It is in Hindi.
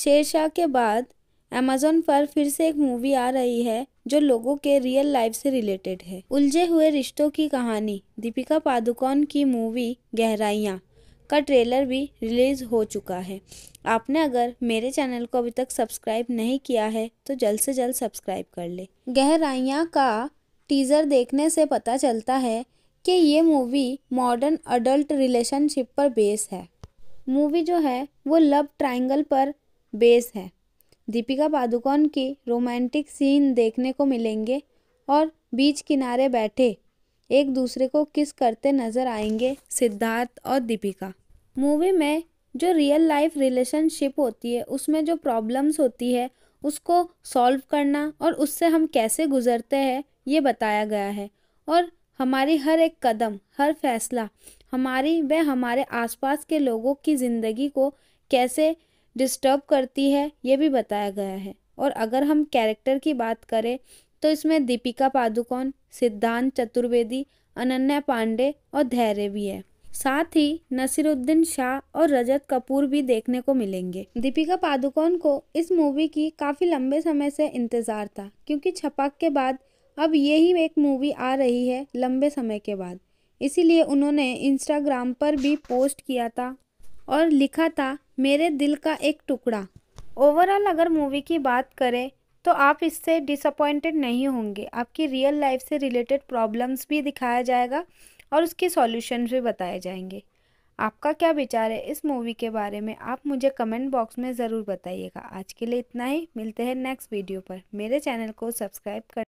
शेरशाह के बाद अमेजोन पर फिर से एक मूवी आ रही है जो लोगों के रियल लाइफ से रिलेटेड है उलझे हुए रिश्तों की कहानी दीपिका पादुकोण की मूवी गहराइयाँ का ट्रेलर भी रिलीज़ हो चुका है आपने अगर मेरे चैनल को अभी तक सब्सक्राइब नहीं किया है तो जल्द से जल्द सब्सक्राइब कर ले गहराइयाँ का टीज़र देखने से पता चलता है कि ये मूवी मॉडर्न अडल्ट रिलेशनशिप पर बेस है मूवी जो है वो लव ट्राइंगल पर बेस है दीपिका पादुकोण की रोमांटिक सीन देखने को मिलेंगे और बीच किनारे बैठे एक दूसरे को किस करते नजर आएंगे सिद्धार्थ और दीपिका मूवी में जो रियल लाइफ रिलेशनशिप होती है उसमें जो प्रॉब्लम्स होती है उसको सॉल्व करना और उससे हम कैसे गुजरते हैं ये बताया गया है और हमारी हर एक कदम हर फैसला हमारी व हमारे आसपास के लोगों की ज़िंदगी को कैसे डिस्टर्ब करती है ये भी बताया गया है और अगर हम कैरेक्टर की बात करें तो इसमें दीपिका पादुकोण सिद्धांत चतुर्वेदी अनन्या पांडे और धैर्य भी है साथ ही नसीरुद्दीन शाह और रजत कपूर भी देखने को मिलेंगे दीपिका पादुकोण को इस मूवी की काफ़ी लंबे समय से इंतज़ार था क्योंकि छपाक के बाद अब ये ही एक मूवी आ रही है लंबे समय के बाद इसीलिए उन्होंने इंस्टाग्राम पर भी पोस्ट किया था और लिखा था मेरे दिल का एक टुकड़ा ओवरऑल अगर मूवी की बात करें तो आप इससे डिसअपॉइंटेड नहीं होंगे आपकी रियल लाइफ से रिलेटेड प्रॉब्लम्स भी दिखाया जाएगा और उसके सॉल्यूशन भी बताए जाएंगे आपका क्या विचार है इस मूवी के बारे में आप मुझे कमेंट बॉक्स में ज़रूर बताइएगा आज के लिए इतना ही मिलते हैं नेक्स्ट वीडियो पर मेरे चैनल को सब्सक्राइब कर